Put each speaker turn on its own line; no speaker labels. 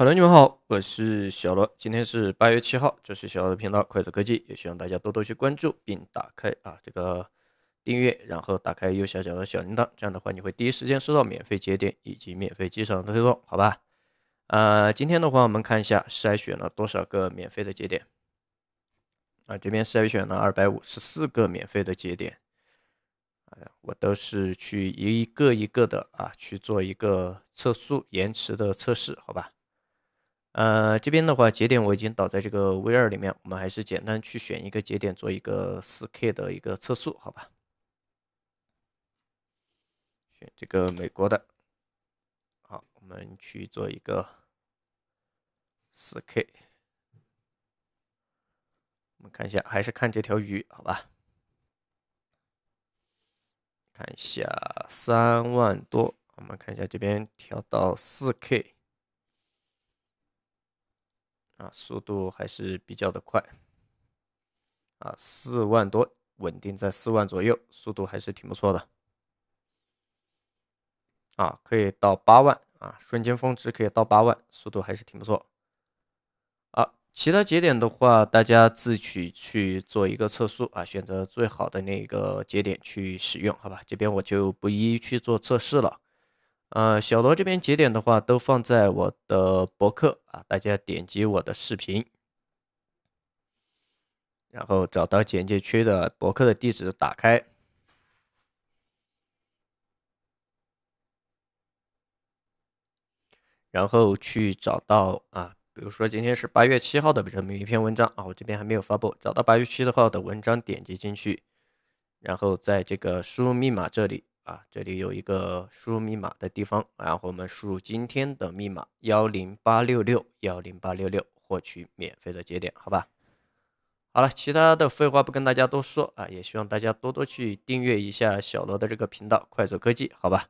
哈喽，你们好，我是小罗，今天是八月七号，这是小罗的频道，快手科技，也希望大家多多去关注，并打开啊这个订阅，然后打开右下角的小铃铛，这样的话你会第一时间收到免费节点以及免费机场的推送，好吧？呃，今天的话我们看一下筛选了多少个免费的节点，啊，这边筛选了二百五十四个免费的节点，哎呀，我都是去一个一个的啊去做一个测速延迟的测试，好吧？呃，这边的话，节点我已经导在这个 V 二里面。我们还是简单去选一个节点做一个四 K 的一个测速，好吧？选这个美国的。好，我们去做一个四 K。我们看一下，还是看这条鱼，好吧？看一下三万多。我们看一下这边调到四 K。啊，速度还是比较的快。啊，四万多稳定在四万左右，速度还是挺不错的。啊，可以到八万啊，瞬间峰值可以到八万，速度还是挺不错。啊，其他节点的话，大家自取去做一个测速啊，选择最好的那个节点去使用，好吧？这边我就不一一去做测试了。呃，小罗这边节点的话都放在我的博客啊，大家点击我的视频，然后找到简介区的博客的地址，打开，然后去找到啊，比如说今天是八月七号的这么一篇文章啊，我这边还没有发布，找到八月七号的文章，点击进去，然后在这个输入密码这里。啊，这里有一个输入密码的地方，然后我们输入今天的密码幺零八六六幺零八六六，获取免费的节点，好吧？好了，其他的废话不跟大家多说啊，也希望大家多多去订阅一下小罗的这个频道，快手科技，好吧？